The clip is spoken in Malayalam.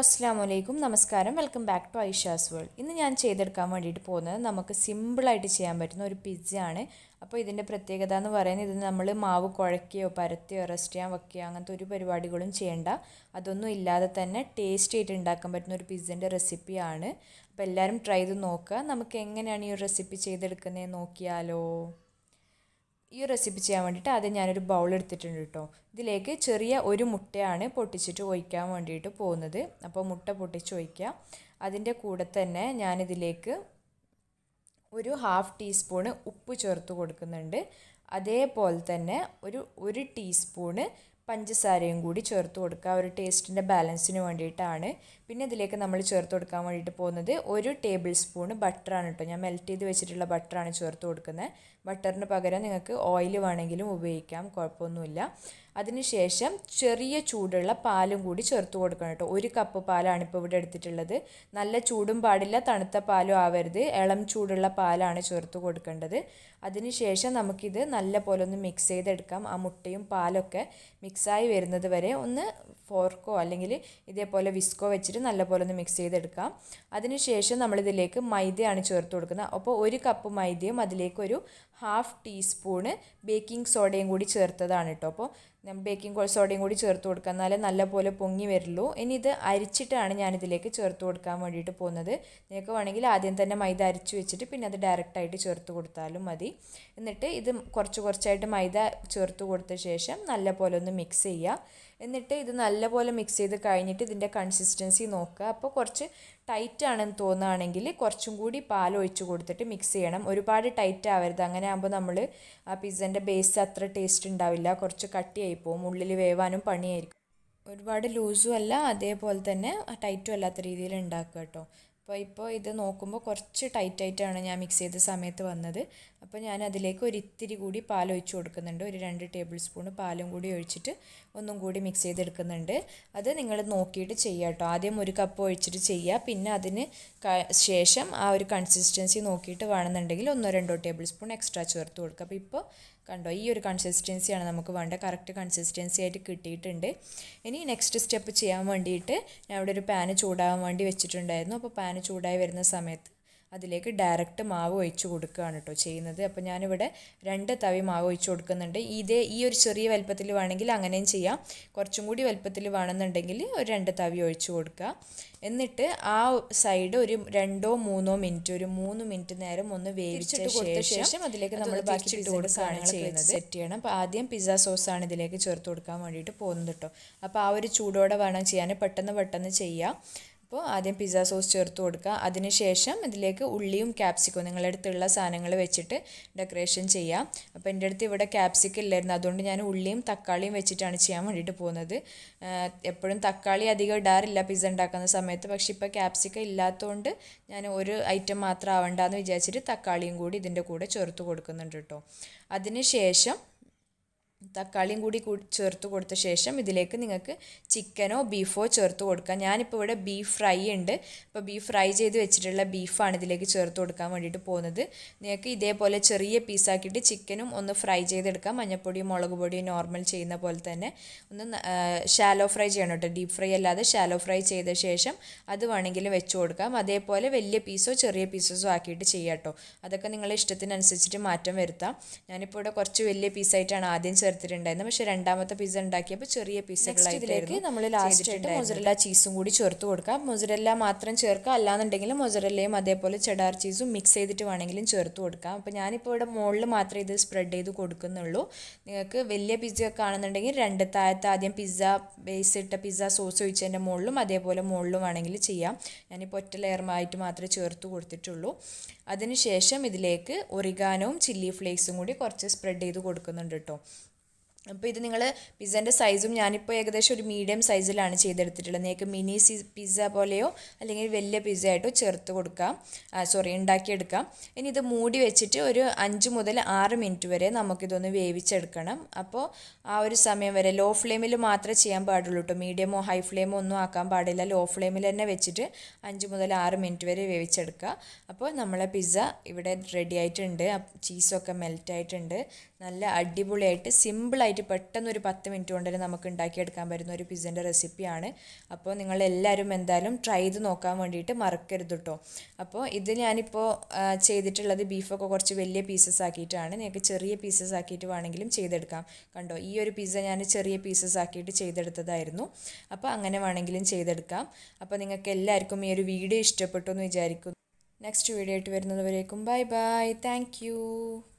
അസ്സാം വലൈക്കും നമസ്കാരം welcome back to Aisha's world ഇന്ന് ഞാൻ ചെയ്തെടുക്കാൻ വേണ്ടിയിട്ട് പോകുന്നത് നമുക്ക് സിമ്പിളായിട്ട് ചെയ്യാൻ പറ്റുന്ന ഒരു പിസ്സയാണ് അപ്പോൾ ഇതിൻ്റെ പ്രത്യേകത എന്ന് പറയുന്നത് ഇത് നമ്മൾ മാവ് കുഴക്കുകയോ പരത്തിയോ റെസ്റ്റ് ചെയ്യാൻ വെക്കുകയോ അങ്ങനത്തെ ഒരു പരിപാടികളും ചെയ്യേണ്ട അതൊന്നും ഇല്ലാതെ തന്നെ ടേസ്റ്റ് ആയിട്ട് ഉണ്ടാക്കാൻ പറ്റുന്ന ഒരു പിസ്സൻ്റെ റെസിപ്പിയാണ് അപ്പോൾ എല്ലാവരും ട്രൈ ചെയ്ത് നോക്കുക നമുക്ക് എങ്ങനെയാണ് ഈ ഒരു റെസിപ്പി ചെയ്തെടുക്കുന്നത് നോക്കിയാലോ ഈ റെസിപ്പി ചെയ്യാൻ വേണ്ടിയിട്ട് ആദ്യം ഞാനൊരു ബൗൾ എടുത്തിട്ടുണ്ട് കേട്ടോ ഇതിലേക്ക് ചെറിയ ഒരു മുട്ടയാണ് പൊട്ടിച്ചിട്ട് ഒഴിക്കാൻ വേണ്ടിയിട്ട് പോകുന്നത് അപ്പോൾ മുട്ട പൊട്ടിച്ച് ഒഴിക്കുക അതിൻ്റെ കൂടെ തന്നെ ഞാനിതിലേക്ക് ഒരു ഹാഫ് ടീസ്പൂണ് ഉപ്പ് ചേർത്ത് കൊടുക്കുന്നുണ്ട് അതേപോലെ തന്നെ ഒരു ഒരു ടീസ്പൂണ് പഞ്ചസാരയും കൂടി ചേർത്ത് കൊടുക്കുക ഒരു ടേസ്റ്റിൻ്റെ ബാലൻസിന് വേണ്ടിയിട്ടാണ് പിന്നെ ഇതിലേക്ക് നമ്മൾ ചേർത്ത് കൊടുക്കാൻ വേണ്ടിയിട്ട് പോകുന്നത് ഒരു ടേബിൾ സ്പൂൺ ബട്ടറാണ് കേട്ടോ ഞാൻ മെൽറ്റ് ചെയ്ത് വെച്ചിട്ടുള്ള ബട്ടറാണ് ചേർത്ത് കൊടുക്കുന്നത് ബട്ടറിന് പകരം നിങ്ങൾക്ക് ഓയിൽ വേണമെങ്കിലും ഉപയോഗിക്കാം കുഴപ്പമൊന്നുമില്ല അതിനുശേഷം ചെറിയ ചൂടുള്ള പാലും കൂടി ചേർത്ത് കൊടുക്കണം കേട്ടോ ഒരു കപ്പ് പാലാണ് ഇപ്പോൾ ഇവിടെ എടുത്തിട്ടുള്ളത് നല്ല ചൂടും പാടില്ല തണുത്ത പാലും ആവരുത് ഇളം ചൂടുള്ള പാലാണ് ചേർത്ത് കൊടുക്കേണ്ടത് അതിനുശേഷം നമുക്കിത് നല്ല പോലെ ഒന്ന് മിക്സ് ചെയ്തെടുക്കാം ആ മുട്ടയും പാലൊക്കെ മിക്സ് മിക്സായി വരുന്നത് വരെ ഒന്ന് ഫോർക്കോ അല്ലെങ്കിൽ ഇതേപോലെ വിസ്കോ വെച്ചിട്ട് നല്ലപോലെ ഒന്ന് മിക്സ് ചെയ്തെടുക്കാം അതിനുശേഷം നമ്മളിതിലേക്ക് മൈദയാണ് ചേർത്ത് കൊടുക്കുന്നത് അപ്പോൾ ഒരു കപ്പ് മൈദയും അതിലേക്ക് ഒരു ഹാഫ് ടീസ്പൂണ് ബേക്കിംഗ് സോഡയും കൂടി ചേർത്തതാണ് കേട്ടോ അപ്പോൾ ബേക്കിംഗ് സോഡയും കൂടി ചേർത്ത് കൊടുക്കുക എന്നാലേ നല്ലപോലെ പൊങ്ങി വരുള്ളൂ ഇനി ഇത് അരിച്ചിട്ടാണ് ഞാനിതിലേക്ക് ചേർത്ത് കൊടുക്കാൻ വേണ്ടിയിട്ട് പോകുന്നത് നിങ്ങൾക്ക് വേണമെങ്കിൽ ആദ്യം തന്നെ മൈദ അരിച്ചു വെച്ചിട്ട് പിന്നെ അത് ഡയറക്റ്റായിട്ട് ചേർത്ത് കൊടുത്താലും മതി എന്നിട്ട് ഇത് കുറച്ച് കുറച്ചായിട്ട് മൈദ ചേർത്ത് കൊടുത്ത ശേഷം നല്ലപോലെ ഒന്ന് മിക്സ് ചെയ്യുക എന്നിട്ട് ഇത് നല്ലപോലെ മിക്സ് ചെയ്ത് കഴിഞ്ഞിട്ട് ഇതിൻ്റെ കൺസിസ്റ്റൻസി നോക്കുക അപ്പോൾ കുറച്ച് ടൈറ്റ് ആണെന്ന് തോന്നുകയാണെങ്കിൽ കുറച്ചും കൂടി പാൽ ഒഴിച്ച് കൊടുത്തിട്ട് മിക്സ് ചെയ്യണം ഒരുപാട് ടൈറ്റ് ആവരുത് അങ്ങനെ ആകുമ്പോൾ നമ്മൾ ആ പിസ്സേൻ്റെ ബേസ് അത്ര ടേസ്റ്റ് ഉണ്ടാവില്ല കുറച്ച് കട്ടിയായി പോകും ഉള്ളിൽ വേവാനും പണിയായിരിക്കും ഒരുപാട് ലൂസും അല്ല അതേപോലെ തന്നെ ടൈറ്റും അല്ലാത്ത രീതിയിൽ ഉണ്ടാക്കുക കേട്ടോ അപ്പോൾ ഇപ്പോൾ ഇത് നോക്കുമ്പോൾ കുറച്ച് ടൈറ്റായിട്ടാണ് ഞാൻ മിക്സ് ചെയ്ത സമയത്ത് വന്നത് അപ്പോൾ ഞാൻ അതിലേക്ക് ഒരു ഇത്തിരി കൂടി പാൽ ഒഴിച്ച് കൊടുക്കുന്നുണ്ട് ഒരു രണ്ട് ടേബിൾ സ്പൂൺ പാലും കൂടി ഒഴിച്ചിട്ട് ഒന്നും കൂടി മിക്സ് ചെയ്തെടുക്കുന്നുണ്ട് അത് നിങ്ങൾ നോക്കിയിട്ട് ചെയ്യുക കേട്ടോ ആദ്യം ഒരു കപ്പ് ഒഴിച്ചിട്ട് ചെയ്യുക പിന്നെ അതിന് ശേഷം ആ ഒരു കൺസിസ്റ്റൻസി നോക്കിയിട്ട് വേണമെന്നുണ്ടെങ്കിൽ ഒന്നോ രണ്ടോ ടേബിൾ സ്പൂൺ എക്സ്ട്രാ ചേർത്ത് കൊടുക്കുക അപ്പോൾ ഇപ്പോൾ കണ്ടോ ഈ ഒരു കൺസിസ്റ്റൻസിയാണ് നമുക്ക് വേണ്ട കറക്റ്റ് കൺസിസ്റ്റൻസി ആയിട്ട് കിട്ടിയിട്ടുണ്ട് ഇനി നെക്സ്റ്റ് സ്റ്റെപ്പ് ചെയ്യാൻ വേണ്ടിയിട്ട് ഞാൻ ഇവിടെ ഒരു പാന് ചൂടാകാൻ വേണ്ടി വെച്ചിട്ടുണ്ടായിരുന്നു അപ്പോൾ പാന് പാന് ചൂടായി വരുന്ന സമയത്ത് അതിലേക്ക് ഡയറക്റ്റ് മാവ് ഒഴിച്ച് കൊടുക്കുകയാണ് കേട്ടോ ചെയ്യുന്നത് അപ്പോൾ ഞാനിവിടെ രണ്ട് തവി മാവ് ഒഴിച്ച് കൊടുക്കുന്നുണ്ട് ഇതേ ഈ ഒരു ചെറിയ വലുപ്പത്തിൽ വേണമെങ്കിൽ അങ്ങനെയും ചെയ്യാം കുറച്ചും കൂടി വലുപ്പത്തിൽ വേണമെന്നുണ്ടെങ്കിൽ ഒരു രണ്ട് തവി ഒഴിച്ച് കൊടുക്കുക എന്നിട്ട് ആ സൈഡ് ഒരു രണ്ടോ മൂന്നോ മിനിറ്റ് ഒരു മൂന്ന് മിനിറ്റ് നേരം ഒന്ന് വേവിച്ചിട്ട് കൊടുത്ത ശേഷം അതിലേക്ക് നമ്മൾ ബാക്കി കൊടുക്കുകയാണ് ചെയ്യുന്നത് സെറ്റ് ചെയ്യണം അപ്പോൾ ആദ്യം പിസ്സ സോസാണ് ഇതിലേക്ക് ചേർത്ത് കൊടുക്കാൻ വേണ്ടിയിട്ട് പോകുന്നത് കേട്ടോ അപ്പോൾ ആ ഒരു ചൂടോടെ വേണം ചെയ്യാൻ പെട്ടെന്ന് പെട്ടെന്ന് ചെയ്യുക അപ്പോൾ ആദ്യം പിസ്സ സോസ് ചേർത്ത് കൊടുക്കുക അതിനുശേഷം ഇതിലേക്ക് ഉള്ളിയും ക്യാപ്സിക്കും നിങ്ങളുടെ അടുത്തുള്ള സാധനങ്ങൾ വെച്ചിട്ട് ഡെക്കറേഷൻ ചെയ്യാം അപ്പോൾ എൻ്റെ അടുത്ത് ഇവിടെ ക്യാപ്സിക്കം ഇല്ലായിരുന്നു അതുകൊണ്ട് ഞാൻ ഉള്ളിയും തക്കാളിയും വെച്ചിട്ടാണ് ചെയ്യാൻ വേണ്ടിയിട്ട് പോകുന്നത് എപ്പോഴും തക്കാളി അധികം ഇടാറില്ല പിസ്സ ഉണ്ടാക്കുന്ന സമയത്ത് പക്ഷേ ഇപ്പോൾ ക്യാപ്സിക്കം ഇല്ലാത്തതുകൊണ്ട് ഞാൻ ഒരു ഐറ്റം മാത്രം ആവണ്ടെന്ന് വിചാരിച്ചിട്ട് തക്കാളിയും കൂടി ഇതിൻ്റെ കൂടെ ചേർത്ത് കൊടുക്കുന്നുണ്ട് കേട്ടോ അതിനുശേഷം തക്കാളിയും കൂടി ചേർത്ത് കൊടുത്ത ശേഷം ഇതിലേക്ക് നിങ്ങൾക്ക് ചിക്കനോ ബീഫോ ചേർത്ത് കൊടുക്കാം ഞാനിപ്പോൾ ഇവിടെ ബീഫ് ഫ്രൈ ഉണ്ട് അപ്പോൾ ബീഫ് ഫ്രൈ ചെയ്ത് വെച്ചിട്ടുള്ള ബീഫാണ് ഇതിലേക്ക് ചേർത്ത് കൊടുക്കാൻ വേണ്ടിയിട്ട് പോകുന്നത് നിങ്ങൾക്ക് ഇതേപോലെ ചെറിയ പീസാക്കിയിട്ട് ചിക്കനും ഒന്ന് ഫ്രൈ ചെയ്തെടുക്കാം മഞ്ഞൾപ്പൊടിയും മുളക് പൊടിയും നോർമൽ ചെയ്യുന്ന പോലെ തന്നെ ഒന്ന് ഷാലോ ഫ്രൈ ചെയ്യണം കേട്ടോ ഡീപ്പ് ഫ്രൈ അല്ലാതെ ഷാലോ ഫ്രൈ ചെയ്ത ശേഷം അത് വേണമെങ്കിൽ വെച്ച് കൊടുക്കാം അതേപോലെ വലിയ പീസോ ചെറിയ പീസസോ ആക്കിയിട്ട് ചെയ്യാം കേട്ടോ അതൊക്കെ നിങ്ങളുടെ ഇഷ്ടത്തിനനുസരിച്ചിട്ട് മാറ്റം വരുത്താം ഞാനിപ്പോൾ ഇവിടെ കുറച്ച് വലിയ പീസായിട്ടാണ് ആദ്യം ചേർത്തിട്ടുണ്ടായിരുന്നു പക്ഷെ രണ്ടാമത്തെ പിസ്സ ഉണ്ടാക്കിയപ്പോൾ ചെറിയ പീസുകളായിട്ടായിരുന്നു നമ്മൾ ലാസ്റ്റ് മൊസറല്ല ചീസും കൂടി ചേർത്ത് കൊടുക്കാം മൊസറല്ല മാത്രം ചേർക്കുക അല്ലാന്നുണ്ടെങ്കിൽ മൊസറല്ലയും അതേപോലെ ചെഡാർ ചീസും മിക്സ് ചെയ്തിട്ട് വേണമെങ്കിലും ചേർത്ത് കൊടുക്കാം അപ്പോൾ ഞാനിപ്പോൾ ഇവിടെ മുകളിൽ മാത്രമേ ഇത് സ്പ്രെഡ് ചെയ്ത് കൊടുക്കുന്നുള്ളൂ നിങ്ങൾക്ക് വലിയ പിസ്സ ഒക്കെ ആണെന്നുണ്ടെങ്കിൽ രണ്ട് താഴത്ത് ആദ്യം പിസ്സ ബേസ് ഇട്ട പിസ്സ സോസ് ഒഴിച്ചതിൻ്റെ മുകളിലും അതേപോലെ മുകളിലും വേണമെങ്കിൽ ചെയ്യാം ഞാനിപ്പോൾ ഒറ്റ ലെയറുമായിട്ട് മാത്രമേ ചേർത്ത് കൊടുത്തിട്ടുള്ളൂ അതിനുശേഷം ഇതിലേക്ക് ഒറിഗാനവും ചില്ലി ഫ്ലേക്സും കൂടി കുറച്ച് സ്പ്രെഡ് ചെയ്ത് കൊടുക്കുന്നുണ്ട് കേട്ടോ അപ്പോൾ ഇത് നിങ്ങൾ പിസ്സേൻ്റെ സൈസും ഞാനിപ്പോൾ ഏകദേശം ഒരു മീഡിയം സൈസിലാണ് ചെയ്തെടുത്തിട്ടുള്ളത് നിങ്ങൾക്ക് മിനി പിസ്സ പോലെയോ അല്ലെങ്കിൽ വലിയ പിസ്സ ആയിട്ടോ ചേർത്ത് കൊടുക്കാം സോറി ഉണ്ടാക്കിയെടുക്കാം ഇനി ഇത് മൂടി വെച്ചിട്ട് ഒരു അഞ്ച് മുതൽ ആറ് മിനിറ്റ് വരെ നമുക്കിതൊന്ന് വേവിച്ചെടുക്കണം അപ്പോൾ ആ ഒരു സമയം വരെ ലോ ഫ്ലെയിമിൽ മാത്രമേ ചെയ്യാൻ പാടുള്ളൂ കേട്ടോ മീഡിയമോ ഹൈ ഫ്ലെയിമോ ഒന്നും ആക്കാൻ പാടില്ല ലോ ഫ്ലെയിമിൽ തന്നെ വെച്ചിട്ട് അഞ്ച് മുതൽ ആറ് മിനിറ്റ് വരെ വേവിച്ചെടുക്കുക അപ്പോൾ നമ്മളെ പിസ്സ ഇവിടെ റെഡി ആയിട്ടുണ്ട് ചീസൊക്കെ മെൽറ്റ് ആയിട്ടുണ്ട് നല്ല അടിപൊളിയായിട്ട് സിമ്പിളായിട്ട് ഈസിയായിട്ട് പെട്ടെന്ന് ഒരു പത്ത് മിനിറ്റ് കൊണ്ട് നമുക്ക് ഉണ്ടാക്കിയെടുക്കാൻ പറ്റുന്ന ഒരു പിസ്സേൻ്റെ റെസിപ്പിയാണ് അപ്പോൾ നിങ്ങൾ എല്ലാവരും എന്തായാലും ട്രൈ ചെയ്ത് നോക്കാൻ വേണ്ടിയിട്ട് മറക്കരുത് കേട്ടോ അപ്പോൾ ഇത് ഞാനിപ്പോൾ ചെയ്തിട്ടുള്ളത് ബീഫൊക്കെ കുറച്ച് വലിയ പീസസ് ആക്കിയിട്ടാണ് നിങ്ങൾക്ക് ചെറിയ പീസസ് ആക്കിയിട്ട് വേണമെങ്കിലും ചെയ്തെടുക്കാം കണ്ടോ ഈ ഒരു പിസ്സ ഞാൻ ചെറിയ പീസസ് ആക്കിയിട്ട് ചെയ്തെടുത്തതായിരുന്നു അപ്പോൾ അങ്ങനെ വേണമെങ്കിലും ചെയ്തെടുക്കാം അപ്പോൾ നിങ്ങൾക്ക് എല്ലാവർക്കും ഈ ഒരു വീഡിയോ ഇഷ്ടപ്പെട്ടു എന്ന് വിചാരിക്കുന്നു നെക്സ്റ്റ് വീഡിയോ ആയിട്ട് വരുന്നത് വരേക്കും ബൈ ബൈ താങ്ക്